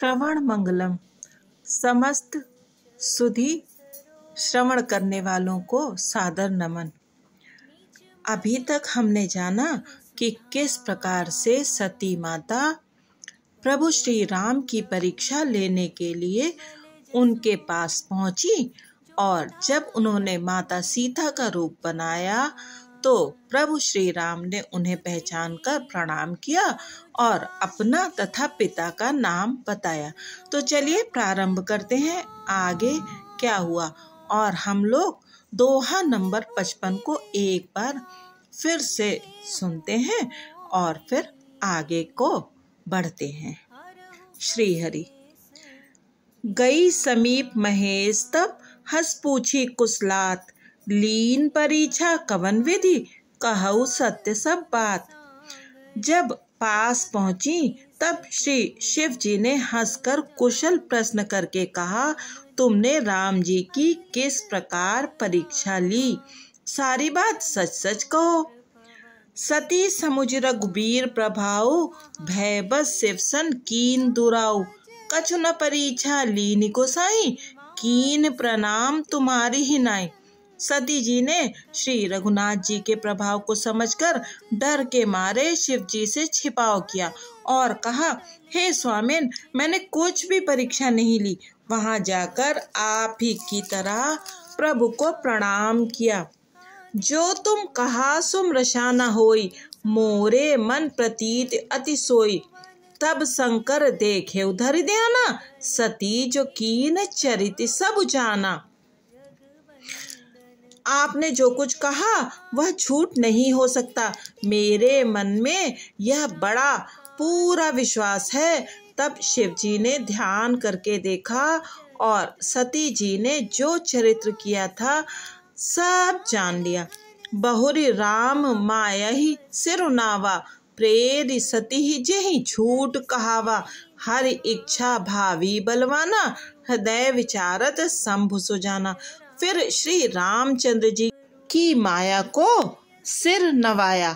श्रवण मंगलम समस्त सुधी श्रवण करने वालों को सादर नमन अभी तक हमने जाना कि किस प्रकार से सती माता प्रभु श्री राम की परीक्षा लेने के लिए उनके पास पहुंची और जब उन्होंने माता सीता का रूप बनाया तो प्रभु श्री राम ने उन्हें पहचान कर प्रणाम किया और अपना तथा पिता का नाम बताया तो चलिए प्रारंभ करते हैं आगे क्या हुआ और हम लोग दोहा नंबर पचपन को एक बार फिर से सुनते हैं और फिर आगे को बढ़ते हैं श्री हरि गई समीप महेश तब हस पूछी कुसलात लीन परीक्षा कवन विधि कहु सत्य सब बात जब पास पहुंची तब श्री शिव जी ने हंसकर कुशल प्रश्न करके कहा तुमने राम जी की किस प्रकार परीक्षा ली सारी बात सच सच कहो सती समुझ रघुबीर प्रभाव भय बस शिव सन कीन दुराव कछु न परीक्षा लीन को साई कीन प्रणाम तुम्हारी ही नाई सती जी ने श्री रघुनाथ जी के प्रभाव को समझकर डर के मारे शिव जी से छिपाव किया और कहा हे hey, स्वामिन मैंने कुछ भी परीक्षा नहीं ली वहां जाकर आप ही की तरह प्रभु को प्रणाम किया जो तुम कहा सुम रसाना होई मोरे मन प्रतीत अति सोई तब शंकर देखे उधर ध्याना सती जो कीन चरित सब जाना आपने जो कुछ कहा वह झूठ नहीं हो सकता मेरे मन में यह बड़ा पूरा विश्वास है तब शिव जी ने ध्यान करके देखा और सती जी ने जो चरित्र किया था सब जान लिया बहुरी राम माया ही सिरुनावा प्रेरी सती ही ही झूठ कहावा हर इच्छा भावी बलवाना हृदय विचारत संभु सुजाना फिर श्री रामचंद्र जी की माया को सिर नवाया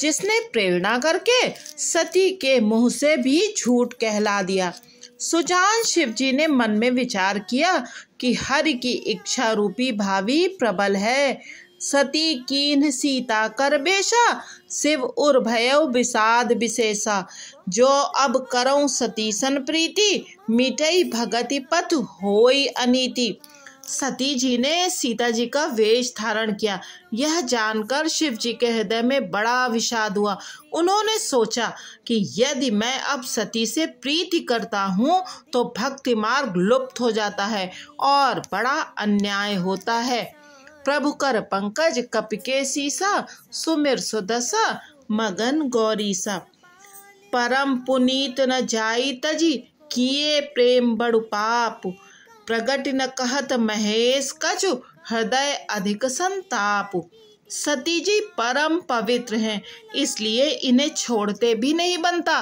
जिसने प्रेरणा करके सती के मुंह से भी झूठ कहला दिया सुजान जी ने मन में विचार किया कि हर की इच्छा रूपी भावी प्रबल है सती कीन सीता कर बेशा शिव उर्भय विषाद विशेषा जो अब करो सतीसन प्रीति मिटई भगति पथ होई अनीति सती जी ने सीता जी का वेश धारण किया यह जानकर शिव जी के हृदय में बड़ा विषाद हुआ उन्होंने सोचा कि यदि मैं अब सती से प्रीति करता हूँ तो भक्ति मार्ग लुप्त हो जाता है और बड़ा अन्याय होता है प्रभु कर पंकज कपिके सीसा सुमिर सुदसा मगन गौरी सा परम पुनीत न जाई तजी किए प्रेम बड़ पाप प्रगट न कहत महेश कछु हृदय अधिक संताप सती जी परम पवित्र हैं इसलिए इन्हें छोड़ते भी नहीं बनता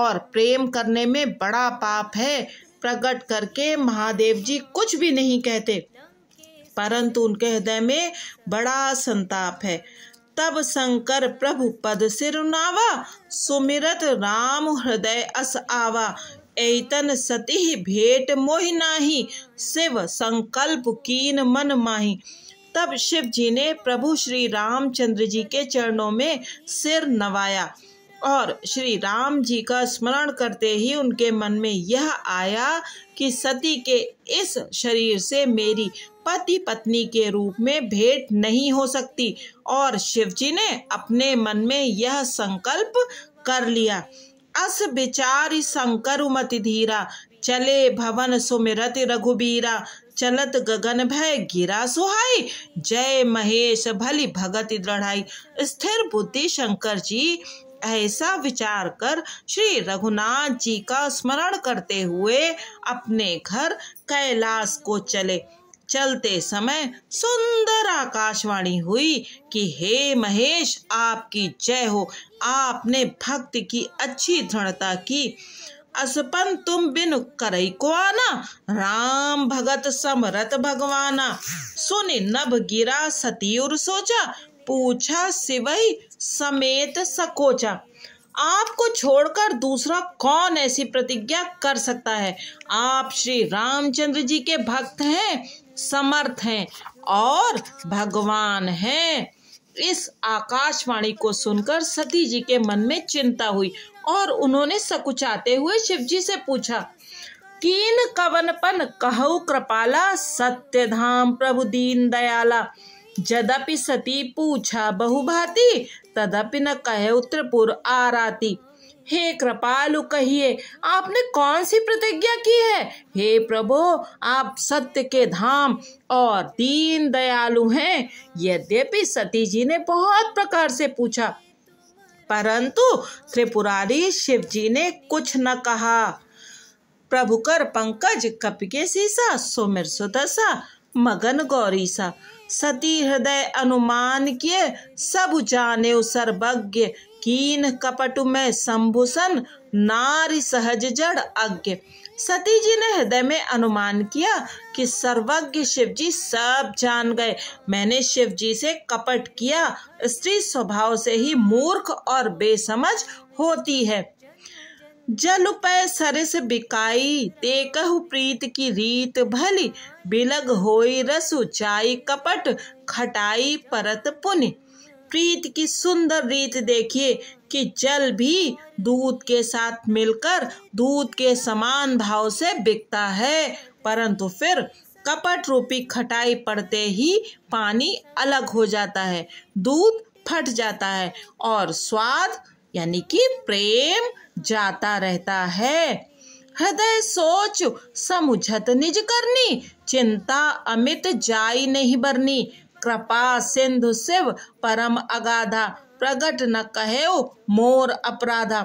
और प्रेम करने में बड़ा पाप है प्रकट करके महादेव जी कुछ भी नहीं कहते परंतु उनके हृदय में बड़ा संताप है तब शंकर प्रभु पद सिर नावा सुमिरत राम हृदय अस आवा एतन सती भेट मोहिनाही शिव संकल्प कीन मन माही तब शिव जी ने प्रभु श्री रामचंद्र जी के चरणों में सिर नवाया और श्री राम जी का स्मरण करते ही उनके मन में यह आया कि सती के इस शरीर से मेरी पति पत्नी के रूप में भेंट नहीं हो सकती और शिव जी ने अपने मन में यह संकल्प कर लिया अस बिचारी संकर मति धीरा चले भवन सुमिरत रघुबीरा चलत गगन भय गिरा सुहाई जय महेश भली भगत दृढ़ाई स्थिर बुद्धि शंकर जी ऐसा विचार कर श्री रघुनाथ जी का स्मरण करते हुए अपने घर कैलाश को चले चलते समय सुंदर आकाशवाणी हुई कि हे महेश आपकी जय हो आपने भक्त की अच्छी दृढ़ता की असपन तुम बिन करई को आना राम भगत समरत भगवाना सुन नभ गिरा सती और सोचा पूछा सिवई समेत सकोचा आपको छोड़कर दूसरा कौन ऐसी प्रतिज्ञा कर सकता है आप श्री रामचंद्र जी के भक्त हैं समर्थ हैं और भगवान हैं इस आकाशवाणी को सुनकर सती जी के मन में चिंता हुई और उन्होंने सकुचाते हुए शिव जी से पूछा कीन कवनपन कहु कृपाला सत्यधाम प्रभु दीन दयाला जदपि सती पूछा बहुभाति तदपि न कहे उत्तरपुर आराती हे कृपालु कहिए आपने कौन सी प्रतिज्ञा की है हे प्रभो आप सत्य के धाम और दीन दयालु हैं यद्यपि सती जी ने बहुत प्रकार से पूछा परंतु त्रिपुरारी शिव जी ने कुछ न कहा प्रभुकर पंकज कपिके सीसा सुमिर सुदसा मगन गौरीसा सती हृदय अनुमान किए सब जाने सर्वज्ञ कीन कपट में संभूषण नारी सहज जड़ अज्ञ सती जी ने हृदय में अनुमान किया कि सर्वज्ञ शिव जी सब जान गए मैंने शिव जी से कपट किया स्त्री स्वभाव से ही मूर्ख और बेसमझ होती है जल उपाय सरस बिकाई तेकहु प्रीत की रीत भली बिलग होई रसु चाई कपट खटाई परत पुनि प्रीत की सुंदर रीत देखिए कि जल भी दूध के साथ मिलकर दूध के समान भाव से बिकता है परंतु फिर कपट रूपी खटाई पड़ते ही पानी अलग हो जाता है दूध फट जाता है और स्वाद यानी कि प्रेम जाता रहता है हृदय सोच समुझत निज करनी चिंता अमित जाई नहीं बरनी कृपा सिंधु शिव परम अगाधा प्रगट न कहे मोर अपराधा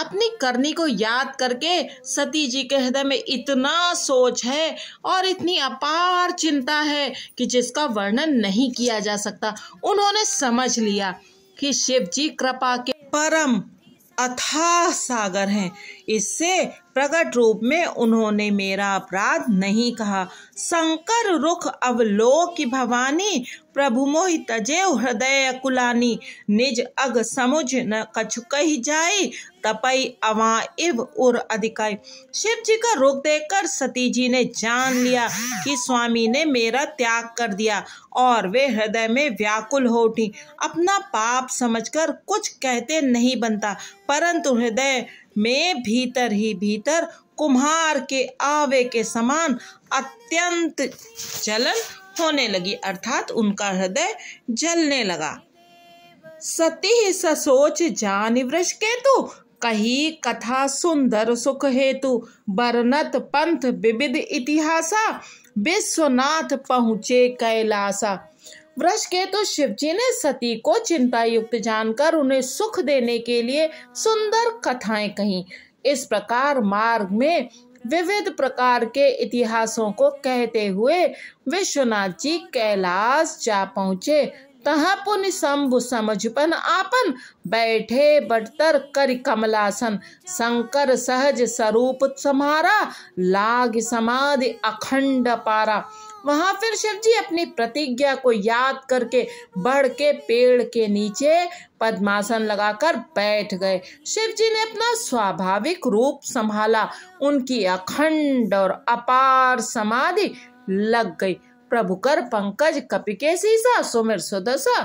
अपनी करनी को याद करके सती जी के हृदय में इतना सोच है और इतनी अपार चिंता है कि जिसका वर्णन नहीं किया जा सकता उन्होंने समझ लिया कि शिव जी कृपा के परम अथाह सागर हैं इससे प्रकट रूप में उन्होंने मेरा अपराध नहीं कहा शंकर रुख अवलोक की भवानी प्रभु मोहि तजे हृदय कुलानी निज अग समुझ न कछु कही जाई तपई अवा इव उर अधिकाय शिव जी का रुख देखकर सती जी ने जान लिया कि स्वामी ने मेरा त्याग कर दिया और वे हृदय में व्याकुल हो उठी अपना पाप समझकर कुछ कहते नहीं बनता परंतु हृदय में भीतर ही भीतर कुम्हार के आवे के समान अत्यंत जलन होने लगी अर्थात उनका हृदय जलने लगा सती ससोच जान वृष केतु कही कथा सुंदर सुख हेतु बरनत पंथ विविध इतिहासा विश्वनाथ पहुँचे कैलासा वृक्ष के तो शिव जी ने सती को चिंता युक्त जानकर उन्हें सुख देने के लिए सुंदर कथाएं कही इस प्रकार मार्ग में विविध प्रकार के इतिहासों को कहते हुए विश्वनाथ जी कैलाश जा पहुँचे तहा पुन शंभु समझपन आपन बैठे बटतर कर कमलासन शंकर सहज स्वरूप समारा लाग समाधि अखंड पारा वहां फिर शिव जी अपनी प्रतिज्ञा को याद करके बढ़ के पेड़ के नीचे पद्मासन लगाकर बैठ गए शिव जी ने अपना स्वाभाविक रूप संभाला उनकी अखंड और अपार समाधि लग गई प्रभुकर पंकज कपिके सीसा सुमिर सुदसा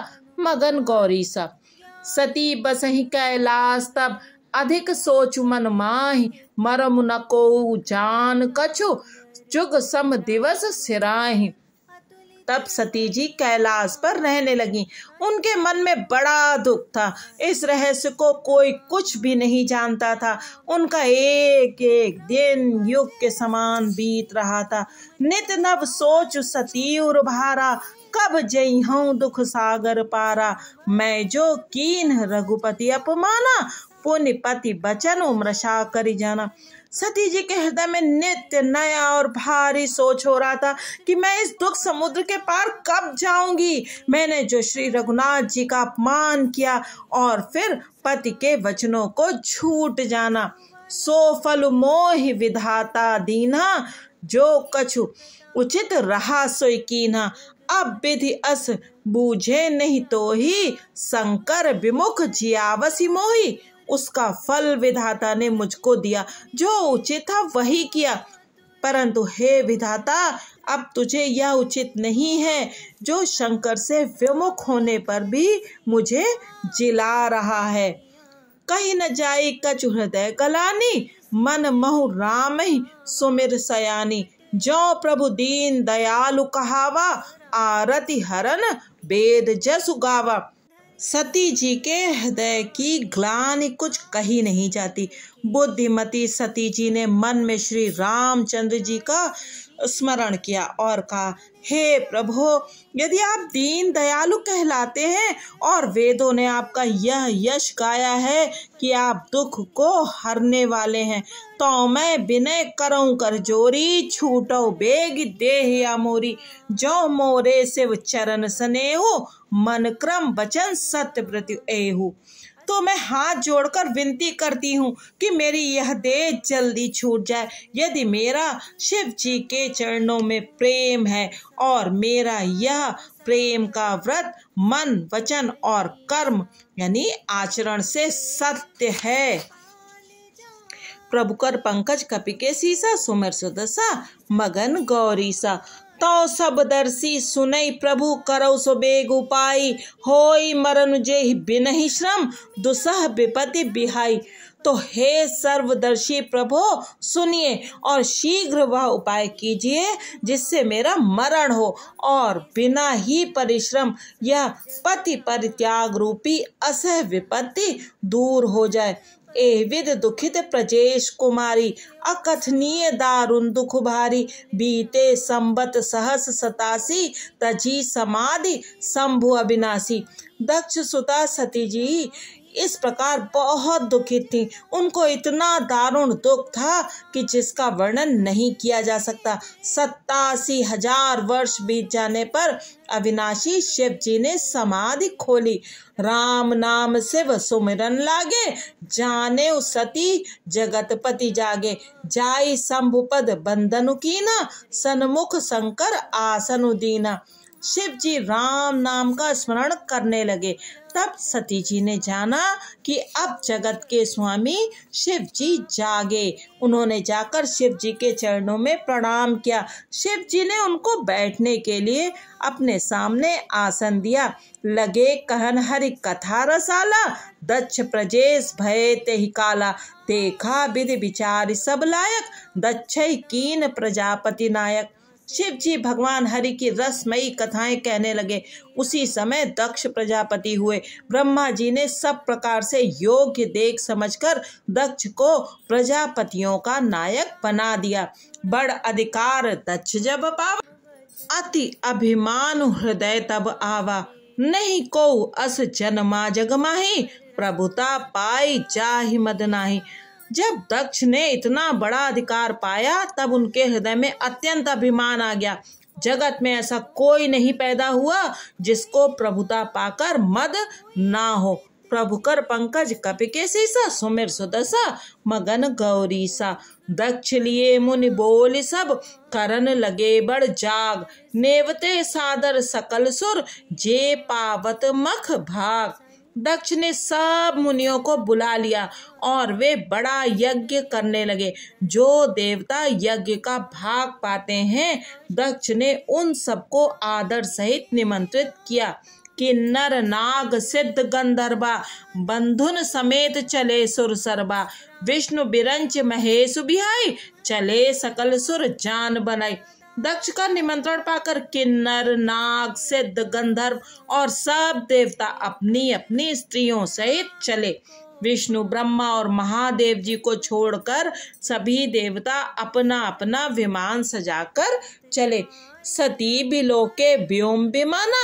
मगन गौरीसा सती बसहि कैलाश तब अधिक सोच मन माहि मरम न को जान कछु जुग सम दिवस सिराहि तब सती जी कैलाश पर रहने लगी उनके मन में बड़ा दुख था इस रहस्य को कोई कुछ भी नहीं जानता था उनका एक एक दिन युग के समान बीत रहा था नित नव सोच सती उभारा कब जई हूँ दुख सागर पारा मैं जो कीन रघुपति अपमाना को पति बचन शाह करी जाना सती जी के हृदय में नित्य नया और भारी सोच हो रहा था कि मैं इस दुख समुद्र के पार कब जाऊंगी मैंने जो श्री रघुनाथ जी का अपमान किया और फिर पति के वचनों को छूट जाना सो फल मोह विधाता दीना जो कछु उचित रहा सोई कीना अब विधि अस बूझे नहीं तो ही शंकर विमुख जियावसी मोही उसका फल विधाता ने मुझको दिया जो उचित था वही किया परंतु हे विधाता अब तुझे यह उचित नहीं है जो शंकर से विमुख होने पर भी मुझे जिला रहा है कही न जाई कछु हृदय कलानी मन महु राम ही सुमिर सयानी जो प्रभु दीन दयालु कहावा आरति हरन बेद जसुगावा गावा सती जी के हृदय की ग्लानि कुछ कही नहीं जाती बुद्धिमती सती जी ने मन में श्री रामचंद्र जी का स्मरण किया और कहा हे प्रभो यदि आप दीन दयालु कहलाते हैं और वेदों ने आपका यह यश गाया है कि आप दुख को हरने वाले हैं तो मैं बिना करो कर जोरी छूटो बेग देह या मोरी जो मोरे शिव चरण सनेहु मन क्रम वचन सत्य प्रति एहू तो मैं हाथ जोड़कर विनती करती हूँ कि मेरी यह देह जल्दी छूट जाए यदि मेरा शिव जी के चरणों में प्रेम है और मेरा यह प्रेम का व्रत मन वचन और कर्म यानी आचरण से सत्य है प्रभुकर पंकज कपिके सीसा सुमर सुदसा मगन गौरीसा तो सब दर्शी सुनई प्रभु करौ सो बेग उपाय होई मरन जेहि ही श्रम दुसह विपति बिहाई तो हे सर्वदर्शी प्रभु सुनिए और शीघ्र वह उपाय कीजिए जिससे मेरा मरण हो और बिना ही परिश्रम यह पति परित्याग रूपी असह विपत्ति दूर हो जाए एविद दुखित प्रजेश कुमारी अकथनीय दारुण दुख भारी बीते संबत सहस सतासी तजी समाधि शंभु अविनाशी दक्ष सुता सती जी इस प्रकार बहुत दुखी थी उनको इतना दारुण दुख था कि जिसका वर्णन नहीं किया जा सकता सत्तासी हजार वर्ष बीत जाने पर अविनाशी शिव जी ने समाधि खोली राम नाम शिव सुमिरन लागे जाने सती जगतपति जागे जाई शंभुपद बंदनु कीना सन्मुख शंकर आसनु दीना शिव जी राम नाम का स्मरण करने लगे तब सती जी ने जाना कि अब जगत के स्वामी शिव जी जागे उन्होंने जाकर शिव जी के चरणों में प्रणाम किया शिव जी ने उनको बैठने के लिए अपने सामने आसन दिया लगे कहन हरि कथा रसाला दक्ष प्रजेश भय ते काला देखा विधि विचार सब लायक दक्ष कीन प्रजापति नायक शिव जी भगवान हरि की रसमयी कथाएं कहने लगे उसी समय दक्ष प्रजापति हुए ब्रह्मा जी ने सब प्रकार से योग्य देख समझकर दक्ष को प्रजापतियों का नायक बना दिया बड़ अधिकार दक्ष जब पाव अति अभिमान हृदय तब आवा नहीं को अस जनमा जगमाही प्रभुता पाई जाहि मदनाही जब दक्ष ने इतना बड़ा अधिकार पाया तब उनके हृदय में अत्यंत अभिमान आ गया जगत में ऐसा कोई नहीं पैदा हुआ जिसको प्रभुता पाकर मद ना हो प्रभु कर पंकज सा सुमिर सुदसा मगन गौरीसा दक्ष लिए मुनि बोल सब करन लगे बड़ जाग नेवते सादर सकल सुर जे पावत मख भाग दक्ष ने सब मुनियों को बुला लिया और वे बड़ा यज्ञ करने लगे जो देवता यज्ञ का भाग पाते हैं दक्ष ने उन सबको आदर सहित निमंत्रित किया किन्नर नाग सिद्ध गंधर्वा बंधुन समेत चले सुर सरबा विष्णु बिरंच महेश बिहाई चले सकल सुर जान बनाई दक्ष का निमंत्रण पाकर किन्नर नाग सिद्ध गंधर्व और सब देवता अपनी अपनी स्त्रियों सहित चले विष्णु ब्रह्मा और महादेव जी को छोड़कर सभी देवता अपना अपना विमान सजाकर चले सती बिलोके व्योम विमाना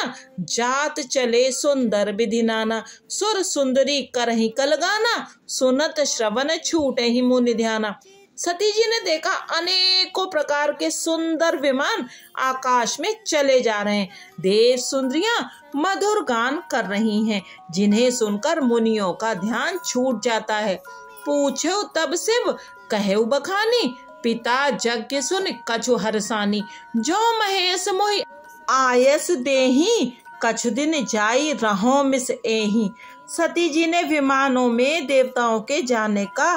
जात चले सुंदर विधिनाना सुर सुंदरी करही कलगाना सुनत श्रवण छूटे ही मुनि ध्याना सती जी ने देखा अनेकों प्रकार के सुंदर विमान आकाश में चले जा रहे हैं देव सुंदरिया मधुर गान कर रही हैं जिन्हें सुनकर मुनियों का ध्यान छूट जाता है पूछो तब शिव कहे बखानी पिता जग सुन कछु हरसानी जो महेश मोह आयस दे कछ दिन जाई रहो मिस एही सती जी ने विमानों में देवताओं के जाने का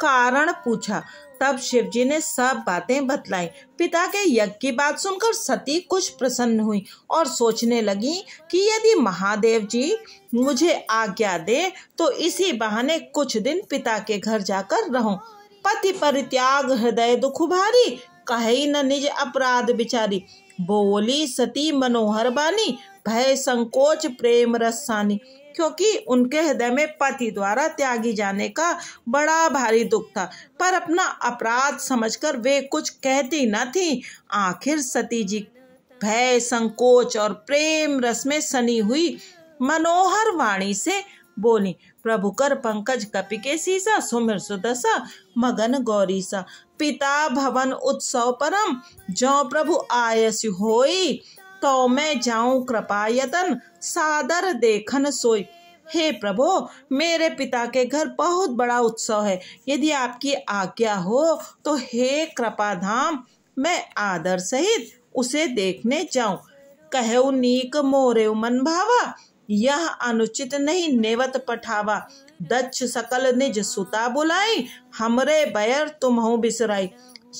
कारण पूछा तब शिवजी ने सब बातें बतलाई पिता के यज्ञ की बात सुनकर सती कुछ प्रसन्न हुई और सोचने लगी कि यदि महादेव जी मुझे आज्ञा दे तो इसी बहाने कुछ दिन पिता के घर जाकर रहूं पति परित्याग हृदय दुख भारी कहे न निज अपराध बिचारी बोली सती मनोहर बानी भय संकोच प्रेम रसानी क्योंकि उनके हृदय में पति द्वारा त्यागी जाने का बड़ा भारी दुख था पर अपना अपराध समझकर वे कुछ कहती न थी आखिर सती जी भय संकोच और प्रेम रस में सनी हुई मनोहर वाणी से बोली प्रभु कर पंकज के सीसा सुमिर सुदसा मगन गौरी सा पिता भवन उत्सव परम जो प्रभु आयस होई तो मैं जाऊं कृपा यतन सादर देखन सोई हे प्रभो मेरे पिता के घर बहुत बड़ा उत्सव है यदि आपकी आज्ञा हो तो हे कृपा धाम मैं आदर सहित उसे देखने जाऊं कहु नीक मोरे मन भावा यह अनुचित नहीं नेवत पठावा दक्ष सकल निज सुता बुलाई हमरे बैर तुम बिसराई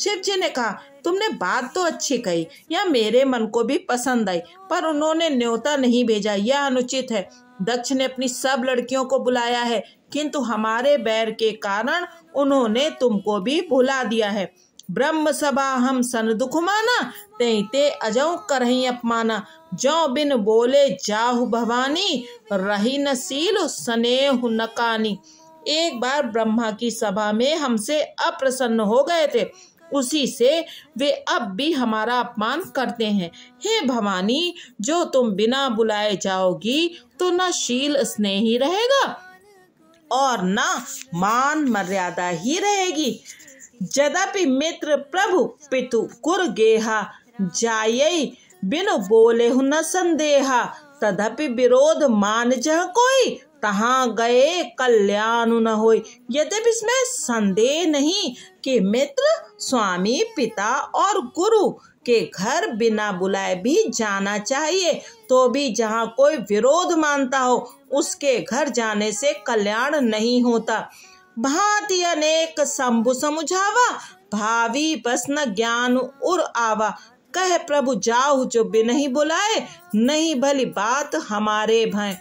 शिव जी ने कहा तुमने बात तो अच्छी कही यह मेरे मन को भी पसंद आई पर उन्होंने न्योता नहीं भेजा यह अनुचित है दक्ष ने अपनी सब लड़कियों को बुलाया है किंतु हमारे बैर के कारण उन्होंने तुमको भी भुला दिया है ब्रह्म सभा हम सन दुख माना ते ते अजौ कर अपमाना जो बिन बोले जाहु भवानी रही नसील सनेह नकानी एक बार ब्रह्मा की सभा में हमसे अप्रसन्न हो गए थे उसी से वे अब भी हमारा अपमान करते हैं हे भवानी जो तुम बिना बुलाए जाओगी तो न शील स्नेही रहेगा और न मान मर्यादा ही रहेगी जदपि मित्र प्रभु पितु कुर गेहा जाय बिन बोले न संदेहा तदपि विरोध मान जह कोई तहाँ गए कल्याण न हो यद्यपि इसमें संदेह नहीं कि मित्र स्वामी पिता और गुरु के घर बिना बुलाए भी जाना चाहिए तो भी जहाँ कोई विरोध मानता हो उसके घर जाने से कल्याण नहीं होता भांति अनेक शंभु समुझावा भावी प्रश्न ज्ञान उर आवा कह प्रभु जाओ जो भी नहीं बुलाए नहीं भली बात हमारे भय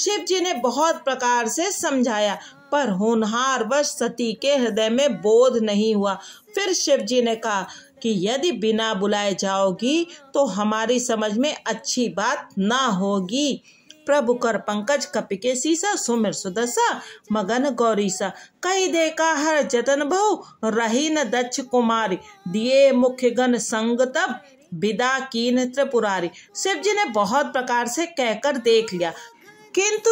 शिव जी ने बहुत प्रकार से समझाया पर होनहार वश सती के हृदय में बोध नहीं हुआ फिर शिव जी ने कहा कि यदि बिना बुलाए जाओगी तो हमारी समझ में अच्छी बात ना होगी प्रभु कर पंकज कपि के सीसा सुमिर सुदसा मगन गौरीसा कई देखा हर जतन बहु रही न दक्ष कुमारी दिए मुख्य गण संग तब विदा की त्रिपुरारी शिव जी ने बहुत प्रकार से कहकर देख लिया किंतु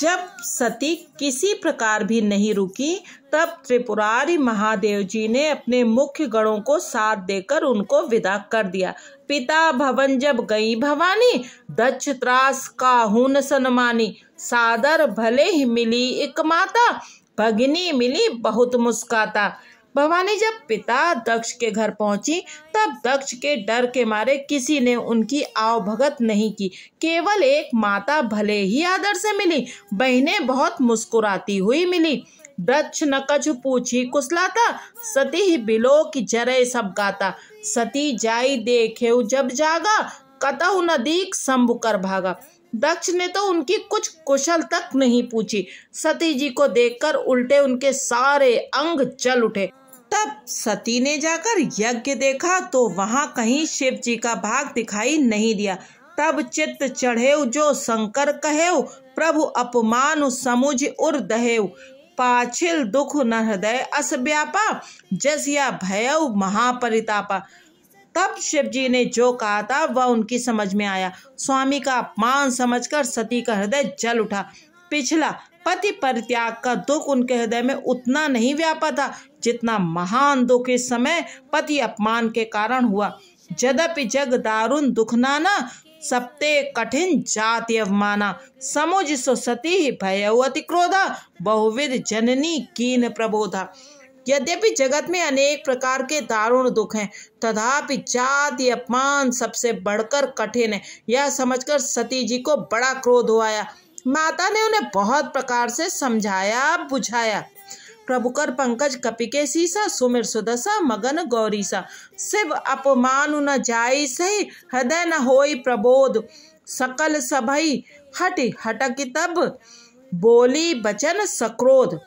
जब सती किसी प्रकार भी नहीं रुकी तब त्रिपुरारी महादेव जी ने अपने मुख्य गणों को साथ देकर उनको विदा कर दिया पिता भवन जब गई भवानी दक्ष त्रास का हुन सनमानी सादर भले ही मिली एक माता भगनी मिली बहुत मुस्काता भवानी जब पिता दक्ष के घर पहुंची तब दक्ष के डर के मारे किसी ने उनकी आवभगत नहीं की केवल एक माता भले ही आदर से मिली बहनें बहुत मुस्कुराती हुई मिली दक्ष न कछु पूछी कुसलाता सती बिलो की जरे सब गाता सती जाई देखे जब जागा कतहु नदीक संभ कर भागा दक्ष ने तो उनकी कुछ कुशल तक नहीं पूछी सती जी को देखकर उल्टे उनके सारे अंग जल उठे तब सती ने जाकर यज्ञ देखा तो वहां कहीं शिव जी का भाग दिखाई नहीं दिया तब चित्त चढ़े जो शंकर कहे प्रभु अपमान समुझ उर दहे पाछिल दुख न हृदय अस व्यापा जस या भय महापरितापा तब शिव जी ने जो कहा था वह उनकी समझ में आया स्वामी का अपमान समझकर सती का हृदय जल उठा पिछला पति परित्याग का दुख उनके हृदय में उतना नहीं व्यापा था जितना महान दुख इस समय पति अपमान के कारण हुआ जदपि जग दारुण दुख नाना सप्ते कठिन जाति अवमाना सो सती भय अति क्रोधा बहुविध जननी कीन प्रबोधा यद्यपि जगत में अनेक प्रकार के दारुण दुख हैं तथापि जाति अपमान सबसे बढ़कर कठिन है यह समझकर सती जी को बड़ा क्रोध हुआ माता ने उन्हें बहुत प्रकार से समझाया बुझाया प्रभुकर पंकज कपिके सीसा सुमिर सुदसा मगन गौरीसा शिव अपमान न जाय सही हृदय न होई प्रबोध सकल सभई हट हटक तब बोली बचन सक्रोध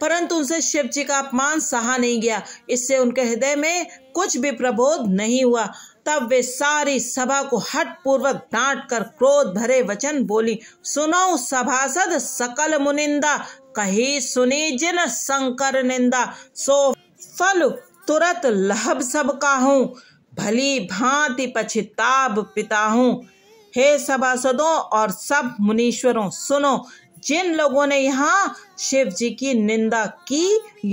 परंतु उनसे शिव जी का अपमान सहा नहीं गया इससे उनके हृदय में कुछ भी प्रबोध नहीं हुआ तब वे सारी सभा को हट पूर्वक डांट कर क्रोध भरे वचन बोली सुनो सभासद सकल मुनिंदा कही सुनी जिन शंकर निंदा सो फल तुरत लहब सब काहू भली भांति पछिताब पिता हूँ हे सभासदों और सब मुनीश्वरों सुनो जिन लोगों ने यहाँ शिव जी की निंदा की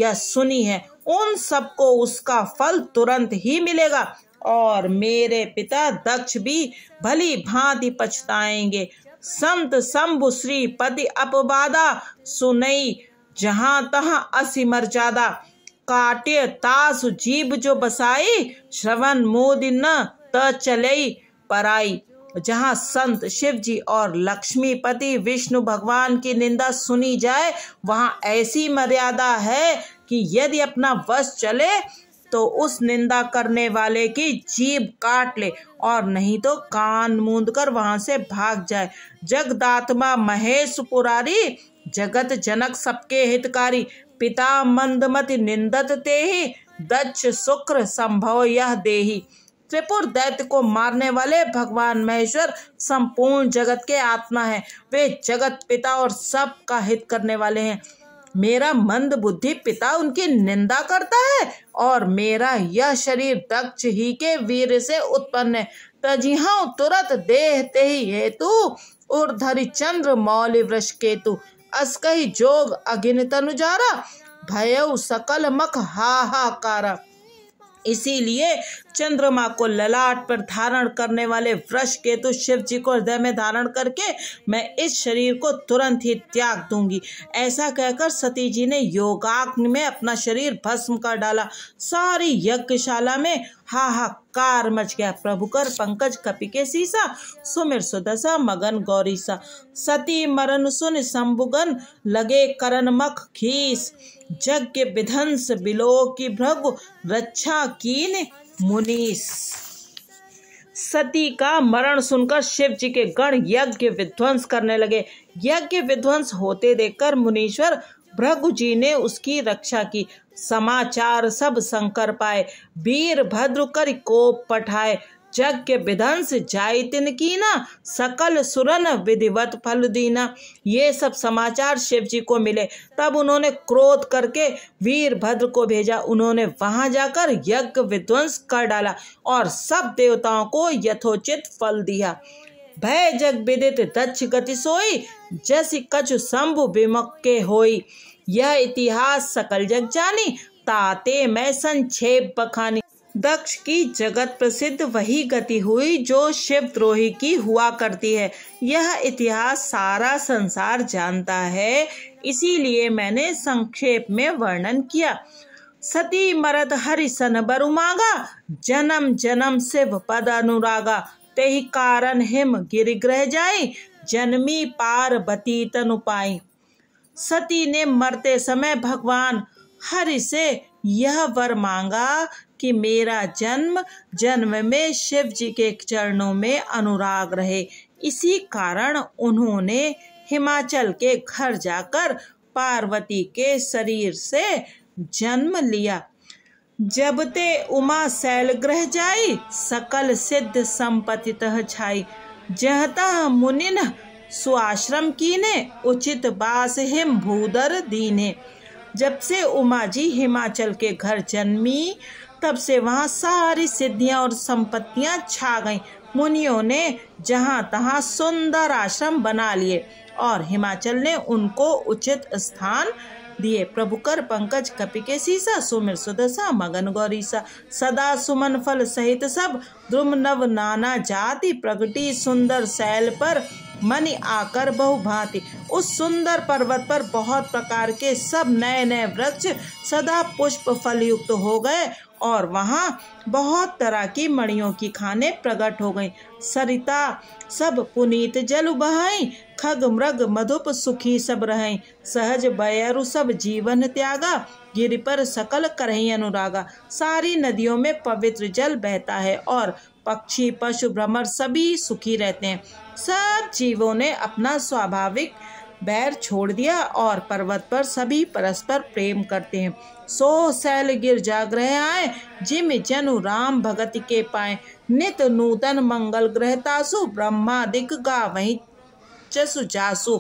या सुनी है उन सबको उसका फल तुरंत ही मिलेगा और मेरे पिता दक्ष भी भली भांति पछताएंगे संत शंभु श्री पति अपवादा सुनई जहां तहां असी मर्यादा काटे तास जीव जो बसाई श्रवण मोदी न त चलई पराई जहाँ संत शिव जी और लक्ष्मीपति विष्णु भगवान की निंदा सुनी जाए वहाँ ऐसी मर्यादा है कि यदि अपना वश चले तो उस निंदा करने वाले की जीभ काट ले और नहीं तो कान मूंद कर वहां से भाग जाए जगदात्मा महेश पुरारी जगत जनक सबके हितकारी पिता मंदमति निंदत ते ही दक्ष शुक्र संभव यह देही त्रिपुर दैत्य को मारने वाले भगवान महेश्वर संपूर्ण जगत के आत्मा हैं वे जगत पिता और सब का हित करने वाले हैं मेरा मंद बुद्धि पिता उनकी निंदा करता है और मेरा यह शरीर दक्ष ही के वीर से उत्पन्न है तजिहा तो तुरंत देहते ही हेतु उर्धरी चंद्र मौल वृष केतु अस्कही जोग अगिन तनुजारा भय सकल मख हाहाकारा इसीलिए चंद्रमा को ललाट पर धारण करने वाले वृक्ष केतु शिव जी को हृदय में धारण करके मैं इस शरीर को तुरंत ही त्याग दूंगी ऐसा कहकर सती जी ने योगाग्नि में अपना शरीर भस्म कर डाला सारी यज्ञशाला में हाहाकार मच गया प्रभुकर पंकज के सीसा सुमिर सुदशा मगन गौरीसा सती मरण सुन शंभुगन लगे करण मख खीस यज्ञ विध्वंस बिलो की भ्रगु रक्षा कीन मुनीस सती का मरण सुनकर शिव जी के गण यज्ञ विध्वंस करने लगे यज्ञ विध्वंस होते देखकर मुनीश्वर भृगु जी ने उसकी रक्षा की समाचार सब शंकर पाए वीरभद्र कर को पठाए के विध्वंस जाय तिन की ना सकल सुरन विधिवत फल दीना ये सब समाचार शिव जी को मिले तब उन्होंने क्रोध करके वीरभद्र को भेजा उन्होंने वहां जाकर यज्ञ विध्वंस कर डाला और सब देवताओं को यथोचित फल दिया भय जग विदित दक्ष गति सोई जैसी कछु शंभु विमक के होई यह इतिहास सकल जग जानी ताते मैं संक्षेप बखानी दक्ष की जगत प्रसिद्ध वही गति हुई जो शिव द्रोही की हुआ करती है यह इतिहास सारा संसार जानता है इसीलिए मैंने संक्षेप में वर्णन किया सती मरद हरि बरु मांगा जन्म जन्म शिव पद अनुरागा ते कारण हिम गिर ग्रह जाय जन्मी बती तनु पाई सती ने मरते समय भगवान हरि से यह वर मांगा कि मेरा जन्म जन्म में शिव जी के चरणों में अनुराग रहे इसी कारण उन्होंने हिमाचल के घर जाकर पार्वती के शरीर से जन्म लिया जब ते उमा शैलग्रह जाई सकल सिद्ध संपतितः छाई जहता मुनिन की ने उचित बास हिम भूदर दीने जब से उमा जी हिमाचल के घर जन्मी तब से वहाँ सारी सिद्धियाँ और संपत्तियाँ छा गईं मुनियों ने जहाँ तहाँ सुंदर आश्रम बना लिए और हिमाचल ने उनको उचित स्थान दिए प्रभुकर पंकज कपि के सीसा सुमिर सुदसा मगन गौरीसा सदा सुमन फल सहित सब द्रुम नव नाना जाति प्रगति सुंदर शैल पर मन आकर बहु भांति उस सुंदर पर्वत पर बहुत प्रकार के सब नए नए वृक्ष सदा पुष्प फल युक्त हो गए और वहाँ बहुत तरह की मणियों की खाने प्रकट हो गयी सरिता सब पुनीत जल बहाई खग मृग मधुप सुखी सब रहें सहज बैरु सब जीवन त्यागा गिर पर सकल करही अनुरागा सारी नदियों में पवित्र जल बहता है और पक्षी पशु भ्रमर सभी सुखी रहते हैं सब जीवों ने अपना स्वाभाविक बैर छोड़ दिया और पर्वत पर सभी परस्पर प्रेम करते हैं सो सैल गिर रहे आए जिम जनु राम भगत के पाए नित नूतन मंगल ग्रह तासु ब्रह्मा दिक गा वही चसु जासु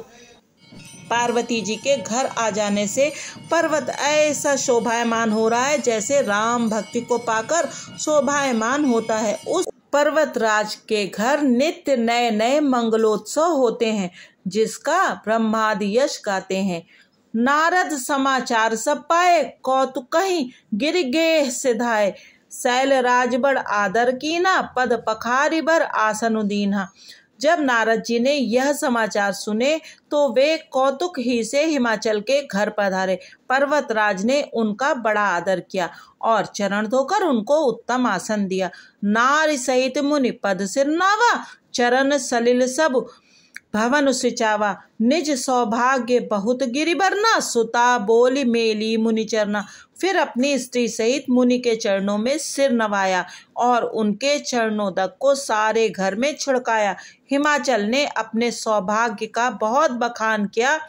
पार्वती जी के घर आ जाने से पर्वत ऐसा शोभायमान हो रहा है जैसे राम भक्ति को पाकर शोभायमान होता है उस पर्वतराज के घर नित्य नए नए मंगलोत्सव होते हैं जिसका ब्रह्मादि यश गाते हैं नारद समाचार सब पाए कौतुक गिर गे सिधाए शैल राजबड़ आदर कीना पद पखारी बर आसन उदीना जब नारद जी ने यह समाचार सुने तो वे कौतुक ही से हिमाचल के घर पधारे पर्वतराज ने उनका बड़ा आदर किया और चरण धोकर उनको उत्तम आसन दिया नार सहित मुनि पद सिर नावा चरण सलिल सब भवन सुचावा निज सौभाग्य बहुत गिरिबरना सुता बोली मेली मुनि चरना फिर अपनी स्त्री सहित मुनि के चरणों में सिर नवाया और उनके चरणों तक को सारे घर में छिड़काया हिमाचल ने अपने सौभाग्य का बहुत बखान किया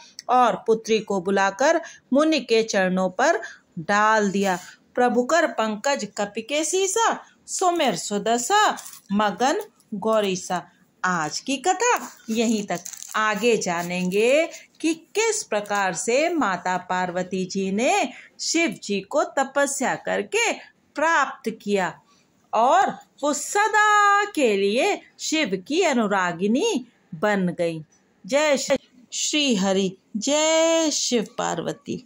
और पुत्री को बुलाकर मुनि के चरणों पर डाल दिया प्रभुकर पंकज कपिके सीसा सुमेर सुदसा मगन गौरीसा आज की कथा यहीं तक आगे जानेंगे कि किस प्रकार से माता पार्वती जी ने शिव जी को तपस्या करके प्राप्त किया और वो सदा के लिए शिव की अनुरागिनी बन गई जय श्री हरि जय शिव पार्वती